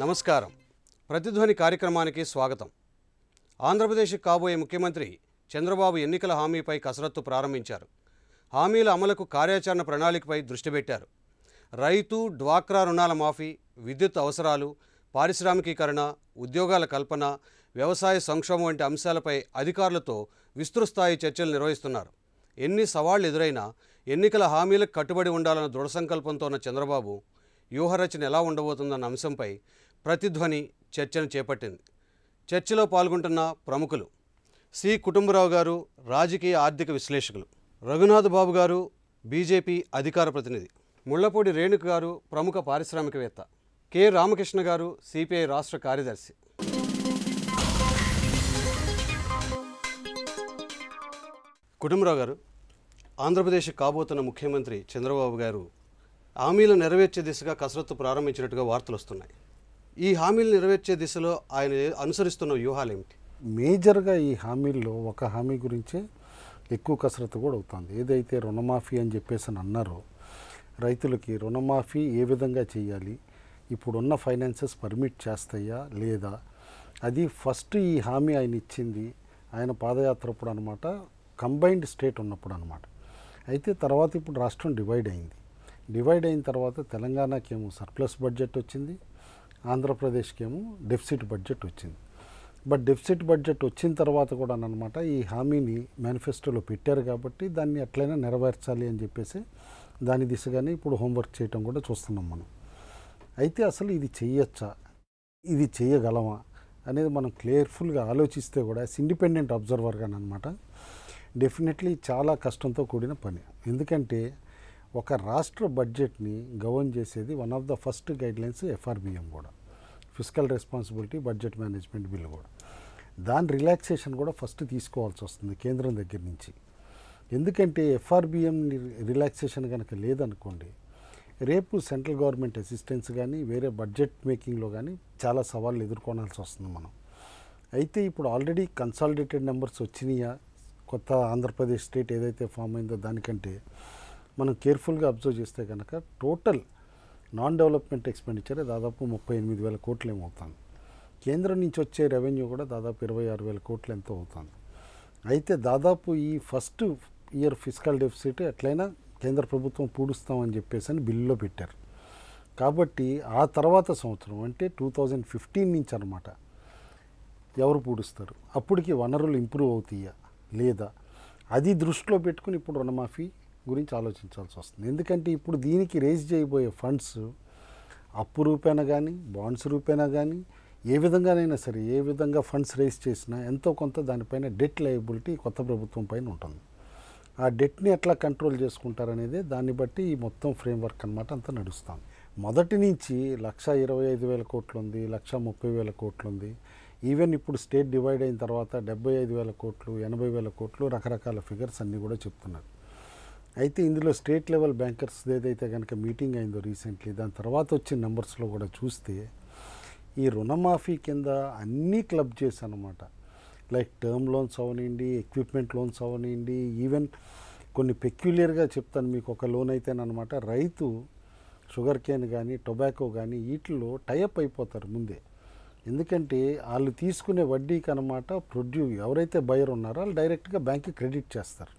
నమస్కారం ప్రతిధ్వని కార్యక్రమానికి స్వాగతం ఆంధ్రప్రదేశ్ కాబోయే ముఖ్యమంత్రి చంద్రబాబు ఎన్నికల హామీపై కసరత్తు ప్రారంభించారు హామీల అమలుకు కార్యాచరణ ప్రణాళికపై దృష్టి పెట్టారు రైతు డ్వాక్రా రుణాల మాఫీ విద్యుత్ అవసరాలు పారిశ్రామికీకరణ ఉద్యోగాల కల్పన వ్యవసాయ సంక్షోభం వంటి అంశాలపై అధికారులతో విస్తృతస్థాయి చర్చలు నిర్వహిస్తున్నారు ఎన్ని సవాళ్లు ఎదురైనా ఎన్నికల హామీలకు కట్టుబడి ఉండాలన్న దృఢ సంకల్పంతో ఉన్న చంద్రబాబు వ్యూహరచన ఎలా ఉండబోతుందన్న అంశంపై ప్రతిధ్వని చర్చను చేపట్టింది చర్చలో పాల్గొంటున్న ప్రముఖులు సి కుటుంబరావు గారు రాజకీయ ఆర్థిక విశ్లేషకులు రఘునాథ్ బాబు గారు బీజేపీ అధికార ప్రతినిధి ముళ్లపూడి రేణుకు గారు ప్రముఖ పారిశ్రామికవేత్త కె రామకృష్ణ గారు సిపిఐ రాష్ట్ర కార్యదర్శి కుటుంబరావు గారు ఆంధ్రప్రదేశ్ కాబోతున్న ముఖ్యమంత్రి చంద్రబాబు గారు హామీలు నెరవేర్చే దిశగా కసరత్తు ప్రారంభించినట్టుగా వార్తలు వస్తున్నాయి ఈ హామీలు నెరవేర్చే దిశలో ఆయన అనుసరిస్తున్న వ్యూహాలు ఏమిటి మేజర్గా ఈ హామీల్లో ఒక హామీ గురించే ఎక్కువ కసరత్తు కూడా అవుతుంది ఏదైతే రుణమాఫీ అని చెప్పేసి అని అన్నారో రైతులకి రుణమాఫీ ఏ విధంగా చేయాలి ఇప్పుడున్న ఫైనాన్సెస్ పర్మిట్ చేస్తాయా లేదా అది ఫస్ట్ ఈ హామీ ఆయన ఇచ్చింది ఆయన పాదయాత్ర అప్పుడు అనమాట కంబైన్డ్ స్టేట్ ఉన్నప్పుడు అనమాట అయితే తర్వాత ఇప్పుడు రాష్ట్రం డివైడ్ అయింది డివైడ్ అయిన తర్వాత తెలంగాణకి ఏమో సర్ప్లస్ బడ్జెట్ వచ్చింది ఆంధ్రప్రదేశ్కేమో డెఫిసిట్ బడ్జెట్ వచ్చింది బట్ డెఫిసిట్ బడ్జెట్ వచ్చిన తర్వాత కూడా అనమాట ఈ హామీని మేనిఫెస్టోలో పెట్టారు కాబట్టి దాన్ని ఎట్లయినా నెరవేర్చాలి అని చెప్పేసి దాని దిశగానే ఇప్పుడు హోంవర్క్ చేయటం కూడా చూస్తున్నాం మనం అయితే అసలు ఇది చేయొచ్చా ఇది చేయగలమా అనేది మనం క్లియర్ఫుల్గా ఆలోచిస్తే కూడా ఇండిపెండెంట్ అబ్జర్వర్గా అనమాట డెఫినెట్లీ చాలా కష్టంతో కూడిన పని ఎందుకంటే ఒక రాష్ట్ర బడ్జెట్ని గవర్న్ చేసేది one of the first guidelines FRBM కూడా fiscal responsibility budget management bill కూడా దాని రిలాక్సేషన్ కూడా ఫస్ట్ తీసుకోవాల్సి వస్తుంది కేంద్రం దగ్గర నుంచి ఎందుకంటే ఎఫ్ఆర్బిఎం రిలాక్సేషన్ కనుక లేదనుకోండి రేపు సెంట్రల్ గవర్నమెంట్ అసిస్టెన్స్ కానీ వేరే బడ్జెట్ మేకింగ్లో కానీ చాలా సవాళ్ళు ఎదుర్కొనాల్సి వస్తుంది మనం అయితే ఇప్పుడు ఆల్రెడీ కన్సాలిడేటెడ్ నెంబర్స్ వచ్చినాయా కొత్త ఆంధ్రప్రదేశ్ స్టేట్ ఏదైతే ఫామ్ అయిందో దానికంటే మనం కేర్ఫుల్గా అబ్జర్వ్ చేస్తే కనుక టోటల్ నాన్ డెవలప్మెంట్ ఎక్స్పెండిచర్ దాదాపు ముప్పై ఎనిమిది వేల కోట్లు ఏమవుతుంది కేంద్రం నుంచి వచ్చే రెవెన్యూ కూడా దాదాపు ఇరవై ఆరు వేల కోట్లు ఎంతో అవుతుంది అయితే దాదాపు ఈ ఫస్ట్ ఇయర్ ఫిజికల్ డెఫిసిట్ ఎట్లయినా కేంద్ర ప్రభుత్వం పూడుస్తామని చెప్పేసి అని బిల్లులో పెట్టారు కాబట్టి ఆ తర్వాత సంవత్సరం అంటే టూ థౌజండ్ ఫిఫ్టీన్ నుంచి అనమాట ఎవరు పూడుస్తారు అప్పటికి వనరులు ఇంప్రూవ్ అవుతాయా లేదా అది దృష్టిలో పెట్టుకుని ఇప్పుడు రుణమాఫీ గురించి ఆలోచించాల్సి వస్తుంది ఎందుకంటే ఇప్పుడు దీనికి రేజ్ చేయబోయే ఫండ్స్ అప్పు రూపేనా కానీ బాండ్స్ రూపేనా కానీ ఏ విధంగానైనా సరే ఏ విధంగా ఫండ్స్ రేజ్ చేసినా ఎంతో కొంత దానిపైన డెట్ లయబిలిటీ కొత్త ప్రభుత్వం పైన ఉంటుంది ఆ డెట్ని ఎట్లా కంట్రోల్ చేసుకుంటారనేది దాన్ని బట్టి ఈ మొత్తం ఫ్రేమ్వర్క్ అనమాట అంతా నడుస్తాం మొదటి నుంచి లక్ష ఇరవై ఐదు వేల కోట్లు ఉంది లక్ష ముప్పై వేల కోట్లు ఉంది ఈవెన్ ఇప్పుడు స్టేట్ డివైడ్ అయిన తర్వాత డెబ్బై ఐదు వేల కోట్లు ఎనభై వేల కోట్లు రకరకాల ఫిగర్స్ అన్నీ కూడా చెప్తున్నారు అయితే ఇందులో స్టేట్ లెవెల్ బ్యాంకర్స్ ఏదైతే కనుక మీటింగ్ అయిందో రీసెంట్లీ దాని తర్వాత వచ్చిన నెంబర్స్లో కూడా చూస్తే ఈ రుణమాఫీ కింద అన్నీ క్లబ్ అనమాట లైక్ టర్మ్ లోన్స్ అవనివ్వండి ఎక్విప్మెంట్ లోన్స్ అవనివ్వండి ఈవెన్ కొన్ని పెక్యులర్గా చెప్తాను మీకు ఒక లోన్ అయితేనమాట రైతు షుగర్ కేన్ కానీ టొబాకో కానీ వీటిలో టైఅప్ అయిపోతారు ముందే ఎందుకంటే వాళ్ళు తీసుకునే వడ్డీకి అనమాట ప్రొడ్యూ ఎవరైతే బయర్ ఉన్నారో వాళ్ళు డైరెక్ట్గా బ్యాంక్కి క్రెడిట్ చేస్తారు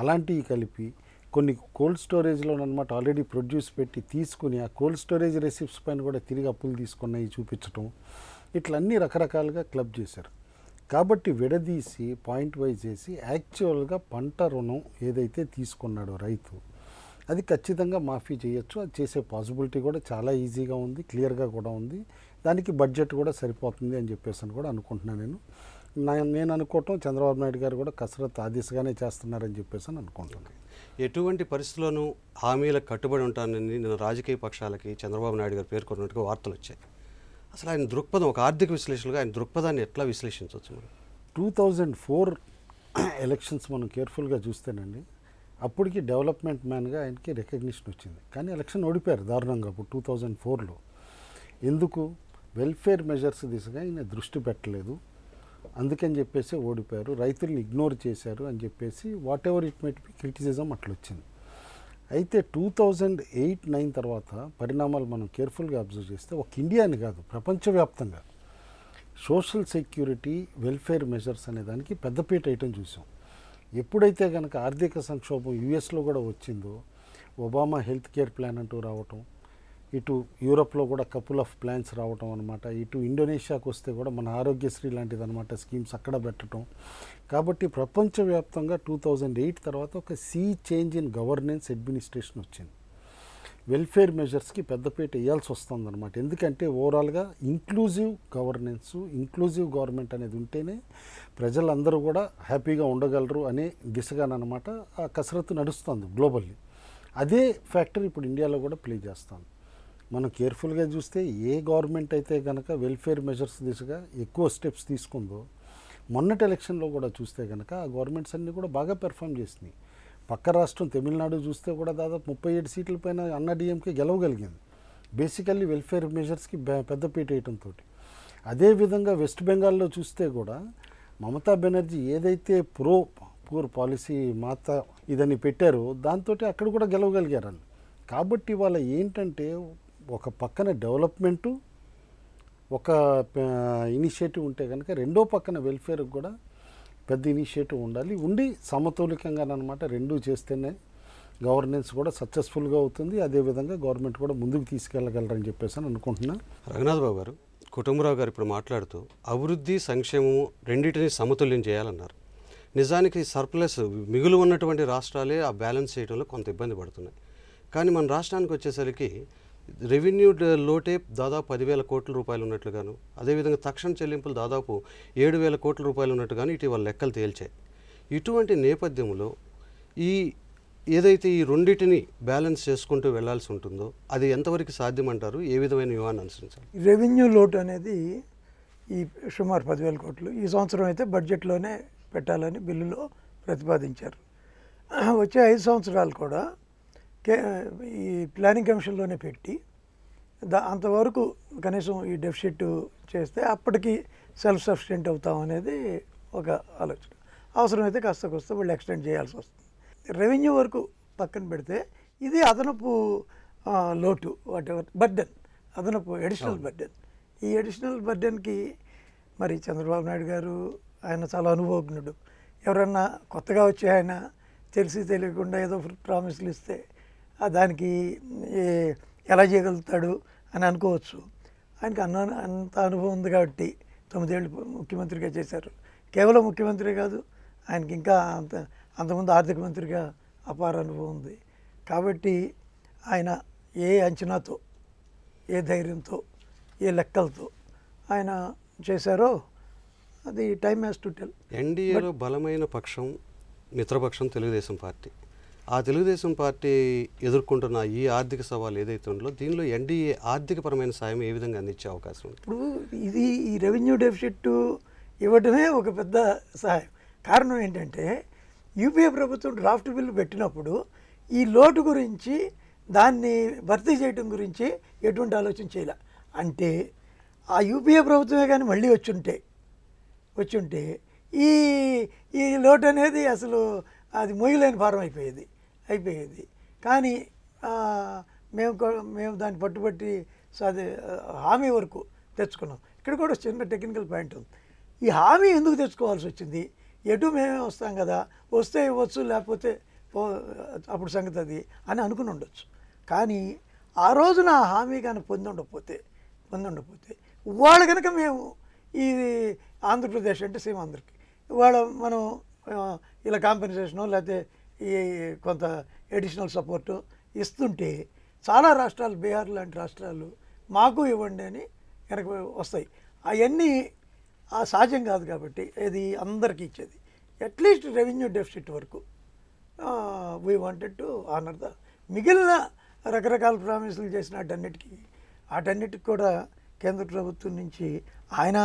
అలాంటివి కలిపి కొన్ని కోల్డ్ స్టోరేజ్లో అనమాట ఆల్రెడీ ప్రొడ్యూస్ పెట్టి తీసుకుని ఆ కోల్డ్ స్టోరేజ్ రెసిప్ట్స్ పైన కూడా తిరిగి అప్పులు తీసుకున్నవి చూపించటం ఇట్లా అన్ని రకరకాలుగా క్లబ్ చేశారు కాబట్టి విడదీసి పాయింట్ వైజ్ చేసి యాక్చువల్గా పంట రుణం ఏదైతే తీసుకున్నాడో రైతు అది ఖచ్చితంగా మాఫీ చేయొచ్చు అది చేసే పాసిబిలిటీ కూడా చాలా ఈజీగా ఉంది క్లియర్గా కూడా ఉంది దానికి బడ్జెట్ కూడా సరిపోతుంది అని చెప్పేసి అని కూడా అనుకుంటున్నాను నేను నేను అనుకోవటం చంద్రబాబు నాయుడు గారు కూడా కసరత్తు ఆ దిశగానే చేస్తున్నారని చెప్పేసి అని అనుకుంటున్నాను ఎటువంటి పరిస్థితుల్లోనూ హామీలకు కట్టుబడి ఉంటానని నేను రాజకీయ పక్షాలకి చంద్రబాబు నాయుడు గారు పేర్కొన్నట్టుగా వార్తలు వచ్చాయి అసలు ఆయన దృక్పథం ఒక ఆర్థిక విశ్లేషణగా ఆయన దృక్పథాన్ని ఎట్లా విశ్లేషించవచ్చు మనం టూ థౌజండ్ ఫోర్ ఎలక్షన్స్ మనం కేర్ఫుల్గా చూస్తేనండి అప్పటికి డెవలప్మెంట్ మ్యాన్గా ఆయనకి రికగ్నిషన్ వచ్చింది కానీ ఎలక్షన్ ఓడిపోయారు దారుణంగా అప్పుడు టూ థౌజండ్ ఫోర్లో ఎందుకు వెల్ఫేర్ మెజర్స్ దిశగా ఈయన దృష్టి పెట్టలేదు అందుకని చెప్పేసి ఓడిపోయారు రైతుల్ని ఇగ్నోర్ చేశారు అని చెప్పేసి whatever it might be criticism అట్లొచ్చింది అయితే టూ థౌజండ్ ఎయిట్ నైన్ తర్వాత పరిణామాలు మనం కేర్ఫుల్గా అబ్జర్వ్ చేస్తే ఒక ఇండియాని కాదు ప్రపంచవ్యాప్తంగా సోషల్ సెక్యూరిటీ వెల్ఫేర్ మెజర్స్ అనే దానికి పెద్దపీట ఐటమ్ చూసాం ఎప్పుడైతే కనుక ఆర్థిక సంక్షోభం యుఎస్లో కూడా వచ్చిందో ఒబామా హెల్త్ కేర్ ప్లాన్ అంటూ రావటం ఇటు యూరప్లో కూడా కపుల్ ఆఫ్ ప్లాన్స్ రావటం అనమాట ఇటు ఇండోనేషియాకు వస్తే కూడా మన ఆరోగ్యశ్రీ లాంటిది అనమాట స్కీమ్స్ అక్కడ పెట్టడం కాబట్టి ప్రపంచవ్యాప్తంగా టూ థౌజండ్ ఎయిట్ తర్వాత ఒక sea change in governance administration వచ్చింది వెల్ఫేర్ మెజర్స్కి పెద్దపీట వేయాల్సి వస్తుంది అనమాట ఎందుకంటే ఓవరాల్గా ఇంక్లూజివ్ గవర్నెన్స్ ఇంక్లూజివ్ గవర్నమెంట్ అనేది ఉంటేనే ప్రజలందరూ కూడా హ్యాపీగా ఉండగలరు అనే దిశగానమాట ఆ కసరత్తు నడుస్తుంది గ్లోబల్లీ అదే ఫ్యాక్టర్ ఇప్పుడు ఇండియాలో కూడా ప్లే చేస్తాను మనం కేర్ఫుల్గా చూస్తే ఏ గవర్నమెంట్ అయితే కనుక వెల్ఫేర్ మెజర్స్ దిశగా ఎక్కువ స్టెప్స్ తీసుకుందో మొన్నటి ఎలక్షన్లో కూడా చూస్తే కనుక ఆ గవర్నమెంట్స్ అన్నీ కూడా బాగా పెర్ఫామ్ చేసినాయి పక్క రాష్ట్రం తమిళనాడు చూస్తే కూడా దాదాపు ముప్పై ఏడు సీట్ల పైన అన్న గెలవగలిగింది బేసికల్లీ వెల్ఫేర్ మెజర్స్కి పెద్దపీట వేయటంతో అదేవిధంగా వెస్ట్ బెంగాల్లో చూస్తే కూడా మమతా బెనర్జీ ఏదైతే ప్రో పూర్ పాలసీ మాత ఇదని పెట్టారో దాంతో అక్కడ కూడా గెలవగలిగారు వాళ్ళు కాబట్టి వాళ్ళ ఏంటంటే ఒక పక్కన డెవలప్మెంటు ఒక ఇనిషియేటివ్ ఉంటే కనుక రెండో పక్కన వెల్ఫేర్ కూడా పెద్ద ఇనిషియేటివ్ ఉండాలి ఉండి సమతులికంగానమాట రెండూ చేస్తేనే గవర్నెన్స్ కూడా సక్సెస్ఫుల్గా అవుతుంది అదేవిధంగా గవర్నమెంట్ కూడా ముందుకు తీసుకెళ్ళగలరని చెప్పేసి అని అనుకుంటున్నా రఘునాథ్ బాబు గారు కుటుంబరావు గారు ఇప్పుడు మాట్లాడుతూ అభివృద్ధి సంక్షేమము రెండింటిని సమతుల్యం చేయాలన్నారు నిజానికి సర్ప్లస్ మిగులు ఉన్నటువంటి రాష్ట్రాలే ఆ బ్యాలెన్స్ చేయడంలో కొంత ఇబ్బంది పడుతున్నాయి కానీ మన రాష్ట్రానికి వచ్చేసరికి రెవెన్యూ లోటే దాదాపు పదివేల కోట్ల రూపాయలు ఉన్నట్లుగాను అదేవిధంగా తక్షణ చెల్లింపులు దాదాపు ఏడు వేల కోట్ల రూపాయలు ఉన్నట్టుగాను ఇటీవల లెక్కలు తేల్చాయి ఇటువంటి నేపథ్యంలో ఈ ఏదైతే ఈ రెండింటిని బ్యాలెన్స్ చేసుకుంటూ వెళ్లాల్సి ఉంటుందో అది ఎంతవరకు సాధ్యమంటారు ఏ విధమైన వ్యూహాన్ని అనుసరించాలి రెవెన్యూ లోటు అనేది ఈ సుమారు పదివేల కోట్లు ఈ సంవత్సరం అయితే బడ్జెట్లోనే పెట్టాలని బిల్లులో ప్రతిపాదించారు వచ్చే ఐదు సంవత్సరాలు కూడా ఈ ప్లానింగ్ కమిషన్లోనే పెట్టి దా అంతవరకు కనీసం ఈ డెఫిషిట్ చేస్తే అప్పటికి సెల్ఫ్ సఫిషియెంట్ అవుతాం అనేది ఒక ఆలోచన అవసరమైతే కాస్త కొస్త వీళ్ళు ఎక్స్టెండ్ చేయాల్సి వస్తుంది రెవెన్యూ వరకు పక్కన పెడితే ఇది అదనపు లోటు వాట్ ఎవర్ బర్డెన్ అదనపు అడిషనల్ బర్డెన్ ఈ అడిషనల్ బర్డెన్కి మరి చంద్రబాబు నాయుడు గారు ఆయన చాలా అనుభవజ్ఞుడు ఎవరన్నా కొత్తగా వచ్చి ఆయన తెలిసి తెలియకుండా ఏదో ప్రామిస్లు ఇస్తే దానికి ఎలా చేయగలుగుతాడు అని అనుకోవచ్చు ఆయనకు అన్న అంత అనుభవం ఉంది కాబట్టి తొమ్మిదేళ్ళు ముఖ్యమంత్రిగా చేశారు కేవలం ముఖ్యమంత్రి కాదు ఆయనకి ఇంకా అంత అంతకుముందు ఆర్థిక మంత్రిగా అపార అనుభవం ఉంది కాబట్టి ఆయన ఏ అంచనాతో ఏ ధైర్యంతో ఏ లెక్కలతో ఆయన చేశారో అది టైం హ్యాస్ టు టెల్ ఎన్డీఏలో బలమైన పక్షం మిత్రపక్షం తెలుగుదేశం పార్టీ ఆ తెలుగుదేశం పార్టీ ఎదుర్కొంటున్న ఈ ఆర్థిక సవాలు ఏదైతే ఉందో దీనిలో ఎన్డీఏ ఆర్థికపరమైన సాయం ఏ విధంగా అందించే అవకాశం ఉంది ఇప్పుడు ఇది ఈ రెవెన్యూ డెఫిసిట్ ఇవ్వడమే ఒక పెద్ద సహాయం కారణం ఏంటంటే యూపీఏ ప్రభుత్వం డ్రాఫ్ట్ బిల్లు పెట్టినప్పుడు ఈ లోటు గురించి దాన్ని భర్తీ చేయడం గురించి ఎటువంటి ఆలోచన చేయలే అంటే ఆ యూపీఏ ప్రభుత్వమే కానీ మళ్ళీ వచ్చుంటే వచ్చుంటే ఈ ఈ లోటు అనేది అసలు అది మొయ్యలేని భారం అయిపోయేది అయిపోయేది కానీ మేము మేము దాన్ని పట్టుబట్టి అది హామీ వరకు తెచ్చుకున్నాం ఇక్కడ కూడా చిన్న టెక్నికల్ పాయింట్ ఉంది ఈ హామీ ఎందుకు తెచ్చుకోవాల్సి వచ్చింది ఎటు మేమే వస్తాం కదా వస్తే ఇవ్వచ్చు లేకపోతే అప్పుడు సంగతి అది అని అనుకుని ఉండొచ్చు కానీ ఆ రోజున ఆ హామీ కానీ పొంది ఉండకపోతే పొంది ఉండకపోతే ఇవాళ కనుక మేము ఈ ఆంధ్రప్రదేశ్ అంటే సేమ్ ఇవాళ మనం ఇలా కాంపెన్సేషను లేకపోతే ఈ కొంత ఎడిషనల్ సపోర్టు ఇస్తుంటే చాలా రాష్ట్రాలు బీహార్ లాంటి రాష్ట్రాలు మాకు ఇవ్వండి అని వెనక వస్తాయి అవన్నీ ఆ సహజం కాదు కాబట్టి ఇది అందరికీ ఇచ్చేది అట్లీస్ట్ రెవెన్యూ డెఫిసిట్ వరకు we wanted to honour the మిగిలిన రకరకాల ప్రామిసులు చేసిన వాటన్నిటికీ వాటన్నిటికి కూడా కేంద్ర ప్రభుత్వం నుంచి ఆయన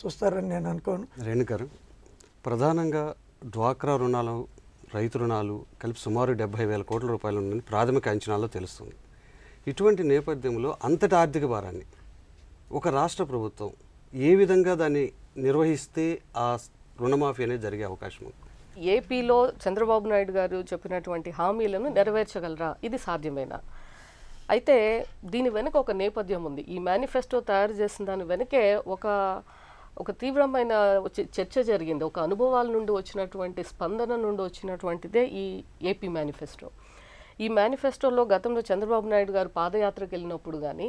చూస్తారని నేను అనుకోను రేణుగారు ప్రధానంగా డ్వాక్రా రుణాలు రైతు రుణాలు కలిపి సుమారు డెబ్బై వేల కోట్ల రూపాయలు ఉందని ప్రాథమిక అంచనాల్లో తెలుస్తుంది ఇటువంటి నేపథ్యంలో అంతటి ఆర్థిక భారాన్ని ఒక రాష్ట్ర ప్రభుత్వం ఏ విధంగా దాన్ని నిర్వహిస్తే ఆ రుణమాఫీ అనేది జరిగే అవకాశం ఉంది ఏపీలో చంద్రబాబు నాయుడు గారు చెప్పినటువంటి హామీలను నెరవేర్చగలరా ఇది సాధ్యమేనా అయితే దీని వెనుక ఒక నేపథ్యం ఉంది ఈ మేనిఫెస్టో తయారు చేసిన దాని వెనుకే ఒక ఒక తీవ్రమైన చర్చ జరిగింది ఒక అనుభవాల నుండి వచ్చినటువంటి స్పందన నుండి వచ్చినటువంటిదే ఈ ఏపీ మేనిఫెస్టో ఈ మేనిఫెస్టోలో గతంలో చంద్రబాబు నాయుడు గారు పాదయాత్రకు వెళ్ళినప్పుడు కానీ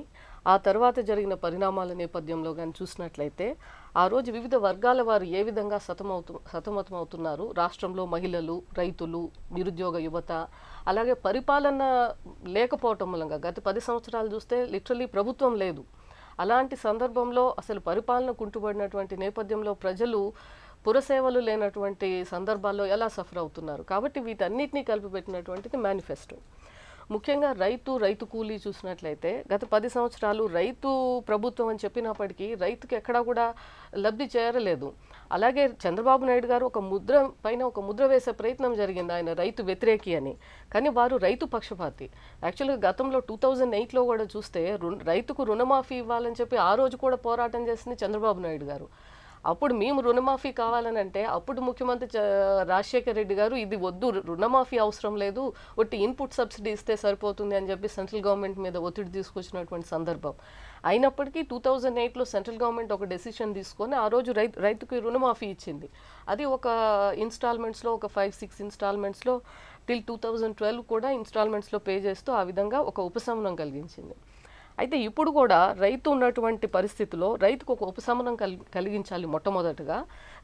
ఆ తర్వాత జరిగిన పరిణామాల నేపథ్యంలో కానీ చూసినట్లయితే ఆ రోజు వివిధ వర్గాల వారు ఏ విధంగా సతమవుతు సతమతమవుతున్నారు రాష్ట్రంలో మహిళలు రైతులు నిరుద్యోగ యువత అలాగే పరిపాలన లేకపోవటం మూలంగా గత పది సంవత్సరాలు చూస్తే లిటరలీ ప్రభుత్వం లేదు అలాంటి సందర్భంలో అసలు పరిపాలన కుంటుబడినటువంటి నేపథ్యంలో ప్రజలు పురసేవలు లేనటువంటి సందర్భాల్లో ఎలా సఫర్ అవుతున్నారు కాబట్టి వీటన్నిటినీ కలిపి పెట్టినటువంటిది మేనిఫెస్టో ముఖ్యంగా రైతు రైతు కూలీ చూసినట్లయితే గత పది సంవత్సరాలు రైతు ప్రభుత్వం అని చెప్పినప్పటికీ రైతుకి ఎక్కడా కూడా లబ్ధి చేరలేదు అలాగే చంద్రబాబు నాయుడు గారు ఒక ముద్ర పైన ఒక ముద్ర వేసే ప్రయత్నం జరిగింది ఆయన రైతు వ్యతిరేకి అని కానీ వారు రైతు పక్షపాతి యాక్చువల్గా గతంలో టూ థౌజండ్ ఎయిట్లో కూడా చూస్తే రైతుకు రుణమాఫీ ఇవ్వాలని చెప్పి ఆ రోజు కూడా పోరాటం చేసింది చంద్రబాబు నాయుడు గారు అప్పుడు మేము రుణమాఫీ కావాలనంటే అప్పుడు ముఖ్యమంత్రి రాజశేఖర్ రెడ్డి గారు ఇది వద్దు రుణమాఫీ అవసరం లేదు ఒట్టి ఇన్పుట్ సబ్సిడీ ఇస్తే సరిపోతుంది అని చెప్పి సెంట్రల్ గవర్నమెంట్ మీద ఒత్తిడి తీసుకొచ్చినటువంటి సందర్భం అయినప్పటికీ టూ థౌజండ్ ఎయిట్లో సెంట్రల్ గవర్నమెంట్ ఒక డెసిషన్ తీసుకొని ఆ రోజు రైతు రైతుకి రుణమాఫీ ఇచ్చింది అది ఒక ఇన్స్టాల్మెంట్స్లో ఒక ఫైవ్ సిక్స్ ఇన్స్టాల్మెంట్స్లో టిల్ టూ థౌజండ్ ట్వెల్వ్ కూడా ఇన్స్టాల్మెంట్స్లో పే చేస్తూ ఆ విధంగా ఒక ఉపశమనం కలిగించింది అయితే ఇప్పుడు కూడా రైతు ఉన్నటువంటి పరిస్థితిలో రైతుకు ఒక ఉపశమనం కలిగించాలి మొట్టమొదటిగా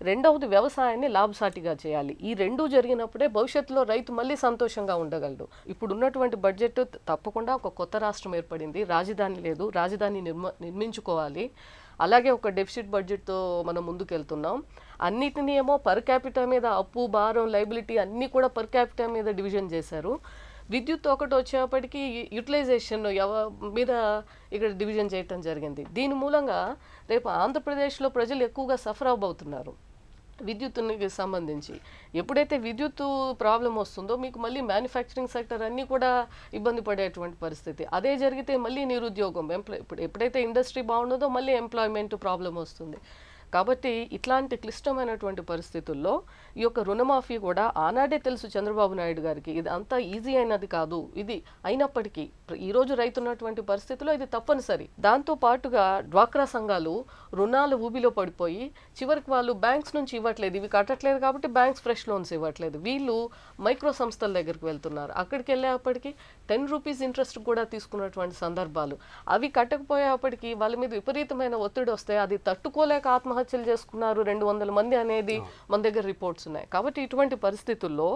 రెండవది వ్యవసాయాన్ని లాభసాటిగా చేయాలి ఈ రెండు జరిగినప్పుడే భవిష్యత్తులో రైతు మళ్ళీ సంతోషంగా ఉండగలడు ఇప్పుడు ఉన్నటువంటి బడ్జెట్ తప్పకుండా ఒక కొత్త రాష్ట్రం ఏర్పడింది రాజధాని లేదు రాజధాని నిర్మ నిర్మించుకోవాలి అలాగే ఒక డెఫిసిట్ బడ్జెట్తో మనం ముందుకెళ్తున్నాం అన్నిటినీ ఏమో పర్ క్యాపిటల్ మీద అప్పు భారం లైబిలిటీ అన్నీ కూడా పర్ క్యాపిటల్ మీద డివిజన్ చేశారు విద్యుత్ ఒకటి వచ్చేప్పటికీ యూటిలైజేషన్ ఎవ మీద ఇక్కడ డివిజన్ చేయటం జరిగింది దీని మూలంగా రేపు ఆంధ్రప్రదేశ్లో ప్రజలు ఎక్కువగా సఫర్ అవ్వబోతున్నారు విద్యుత్కి సంబంధించి ఎప్పుడైతే విద్యుత్ ప్రాబ్లం వస్తుందో మీకు మళ్ళీ మ్యానుఫ్యాక్చరింగ్ సెక్టర్ అన్నీ కూడా ఇబ్బంది పడేటువంటి పరిస్థితి అదే జరిగితే మళ్ళీ నిరుద్యోగం ఎంప్లాయ్ ఇప్పుడు ఎప్పుడైతే ఇండస్ట్రీ బాగుండదో మళ్ళీ ఎంప్లాయ్మెంట్ ప్రాబ్లం వస్తుంది కాబట్టి ఇట్లాంటి క్లిష్టమైనటువంటి పరిస్థితుల్లో ఈ యొక్క రుణమాఫీ కూడా ఆనాడే తెలుసు చంద్రబాబు నాయుడు గారికి ఇది అంతా ఈజీ అయినది కాదు ఇది అయినప్పటికీ ఈరోజు రైతున్నటువంటి పరిస్థితిలో ఇది తప్పనిసరి దాంతో పాటుగా డ్వాక్రా సంఘాలు రుణాలు ఊబిలో పడిపోయి చివరికి వాళ్ళు బ్యాంక్స్ నుంచి ఇవ్వట్లేదు ఇవి కట్టట్లేదు కాబట్టి బ్యాంక్స్ ఫ్రెష్ లోన్స్ ఇవ్వట్లేదు వీళ్ళు మైక్రో సంస్థల దగ్గరికి వెళ్తున్నారు అక్కడికి వెళ్ళేప్పటికీ టెన్ రూపీస్ ఇంట్రెస్ట్ కూడా తీసుకున్నటువంటి సందర్భాలు అవి కట్టకపోయేప్పటికీ వాళ్ళ మీద విపరీతమైన ఒత్తిడి వస్తే అది తట్టుకోలేక ఆత్మ ఆత్మహత్యలు చేసుకున్నారు రెండు వందల మంది అనేది మన దగ్గర రిపోర్ట్స్ ఉన్నాయి కాబట్టి ఇటువంటి పరిస్థితుల్లో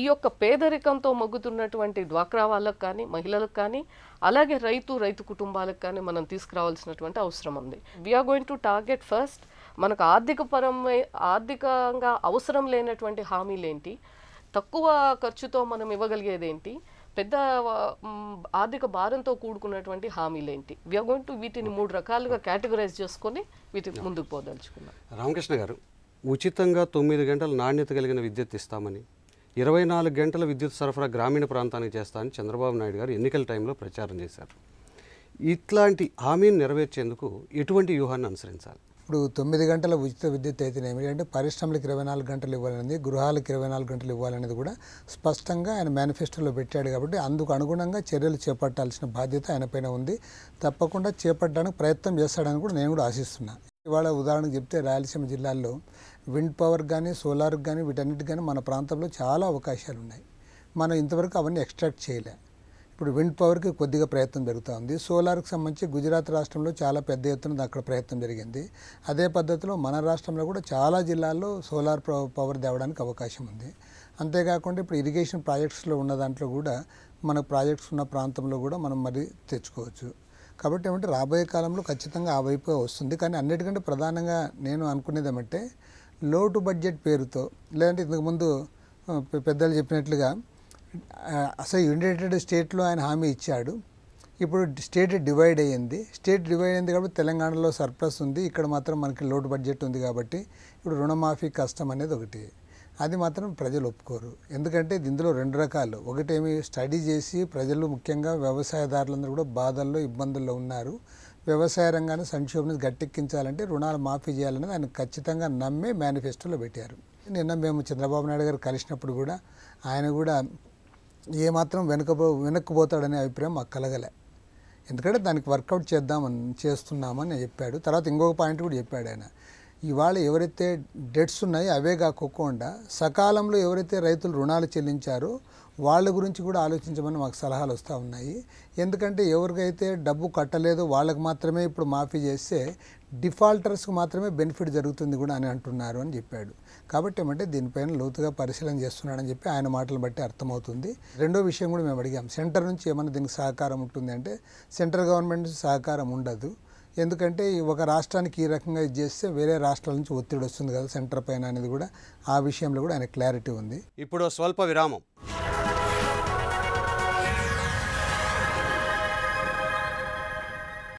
ఈ యొక్క పేదరికంతో మగ్గుతున్నటువంటి డ్వాక్రా వాళ్ళకు కానీ మహిళలకు కానీ అలాగే రైతు రైతు కుటుంబాలకు కానీ మనం తీసుకురావాల్సినటువంటి అవసరం ఉంది we are going to target first మనకు ఆర్థిక పరమై ఆర్థికంగా అవసరం లేనటువంటి హామీలేంటి తక్కువ ఖర్చుతో మనం ఇవ్వగలిగేదేంటి పెద్ద ఆర్థిక భారంతో కూడుకున్నటువంటి హామీలేంటి వ్యవంటూ వీటిని మూడు రకాలుగా కేటగరైజ్ చేసుకొని వీటిని ముందుకు పోదలుచుకున్నాం రామకృష్ణ గారు ఉచితంగా తొమ్మిది గంటల నాణ్యత కలిగిన విద్యుత్ ఇస్తామని ఇరవై నాలుగు గంటల విద్యుత్ సరఫరా గ్రామీణ ప్రాంతానికి చేస్తామని చంద్రబాబు నాయుడు గారు ఎన్నికల టైంలో ప్రచారం చేశారు ఇట్లాంటి హామీని నెరవేర్చేందుకు ఎటువంటి వ్యూహాన్ని అనుసరించాలి ఇప్పుడు తొమ్మిది గంటల ఉచిత విద్యుత్ అయితే అంటే పరిశ్రమలకు ఇరవై నాలుగు గంటలు ఇవ్వాలనేది గృహాలకు ఇరవై నాలుగు గంటలు ఇవ్వాలనేది కూడా స్పష్టంగా ఆయన మేనిఫెస్టోలో పెట్టాడు కాబట్టి అందుకు అనుగుణంగా చర్యలు చేపట్టాల్సిన బాధ్యత ఆయనపైన ఉంది తప్పకుండా చేపట్టడానికి ప్రయత్నం చేస్తాడని కూడా నేను కూడా ఆశిస్తున్నా ఇవాళ ఉదాహరణకు చెప్తే రాయలసీమ జిల్లాల్లో విండ్ పవర్ కానీ సోలార్ కానీ వీటన్నిటి కానీ మన ప్రాంతంలో చాలా అవకాశాలు ఉన్నాయి మనం ఇంతవరకు అవన్నీ ఎక్స్ట్రాక్ట్ చేయలేము ఇప్పుడు విండ్ పవర్కి కొద్దిగా ప్రయత్నం జరుగుతూ ఉంది సోలార్కి సంబంధించి గుజరాత్ రాష్ట్రంలో చాలా పెద్ద ఎత్తున అక్కడ ప్రయత్నం జరిగింది అదే పద్ధతిలో మన రాష్ట్రంలో కూడా చాలా జిల్లాల్లో సోలార్ పవర్ తేవడానికి అవకాశం ఉంది అంతేకాకుండా ఇప్పుడు ఇరిగేషన్ ప్రాజెక్ట్స్లో ఉన్న దాంట్లో కూడా మన ప్రాజెక్ట్స్ ఉన్న ప్రాంతంలో కూడా మనం మరి తెచ్చుకోవచ్చు కాబట్టి ఏమంటే రాబోయే కాలంలో ఖచ్చితంగా ఆ వైపుగా వస్తుంది కానీ అన్నిటికంటే ప్రధానంగా నేను అనుకునేది ఏమంటే లోటు బడ్జెట్ పేరుతో లేదంటే ఇంతకుముందు పెద్దలు చెప్పినట్లుగా అసలు యునైటెడ్ స్టేట్లో ఆయన హామీ ఇచ్చాడు ఇప్పుడు స్టేట్ డివైడ్ అయ్యింది స్టేట్ డివైడ్ అయింది కాబట్టి తెలంగాణలో సర్ప్లస్ ఉంది ఇక్కడ మాత్రం మనకి లోటు బడ్జెట్ ఉంది కాబట్టి ఇప్పుడు రుణమాఫీ కష్టం అనేది ఒకటి అది మాత్రం ప్రజలు ఒప్పుకోరు ఎందుకంటే ఇందులో రెండు రకాలు ఒకటేమి స్టడీ చేసి ప్రజలు ముఖ్యంగా వ్యవసాయదారులందరూ కూడా బాధల్లో ఇబ్బందుల్లో ఉన్నారు వ్యవసాయ రంగాన్ని సంక్షోభం గట్టెక్కించాలంటే రుణాలు మాఫీ చేయాలని ఆయన ఖచ్చితంగా నమ్మే మేనిఫెస్టోలో పెట్టారు నిన్న మేము చంద్రబాబు నాయుడు గారు కలిసినప్పుడు కూడా ఆయన కూడా ఏమాత్రం వెనక వెనక్కిపోతాడనే అభిప్రాయం మాకు కలగలే ఎందుకంటే దానికి వర్కౌట్ చేద్దామని చేస్తున్నామని చెప్పాడు తర్వాత ఇంకొక పాయింట్ కూడా చెప్పాడు ఆయన ఇవాళ ఎవరైతే డెట్స్ ఉన్నాయో అవే కాకోకుండా సకాలంలో ఎవరైతే రైతులు రుణాలు చెల్లించారో వాళ్ళ గురించి కూడా ఆలోచించమని మాకు సలహాలు వస్తూ ఉన్నాయి ఎందుకంటే ఎవరికైతే డబ్బు కట్టలేదో వాళ్ళకి మాత్రమే ఇప్పుడు మాఫీ చేస్తే డిఫాల్టర్స్కి మాత్రమే బెనిఫిట్ జరుగుతుంది కూడా అని అంటున్నారు అని చెప్పాడు కాబట్టి ఏమంటే దీనిపైన లోతుగా పరిశీలన చేస్తున్నాడని చెప్పి ఆయన మాటలు బట్టి అర్థమవుతుంది రెండో విషయం కూడా మేము అడిగాం సెంటర్ నుంచి ఏమైనా దీనికి సహకారం ఉంటుంది అంటే సెంట్రల్ గవర్నమెంట్ నుంచి సహకారం ఉండదు ఎందుకంటే ఒక రాష్ట్రానికి ఈ రకంగా ఇది చేస్తే వేరే రాష్ట్రాల నుంచి ఒత్తిడి వస్తుంది కదా సెంటర్ పైన అనేది కూడా ఆ విషయంలో కూడా ఆయన క్లారిటీ ఉంది ఇప్పుడు స్వల్ప విరామం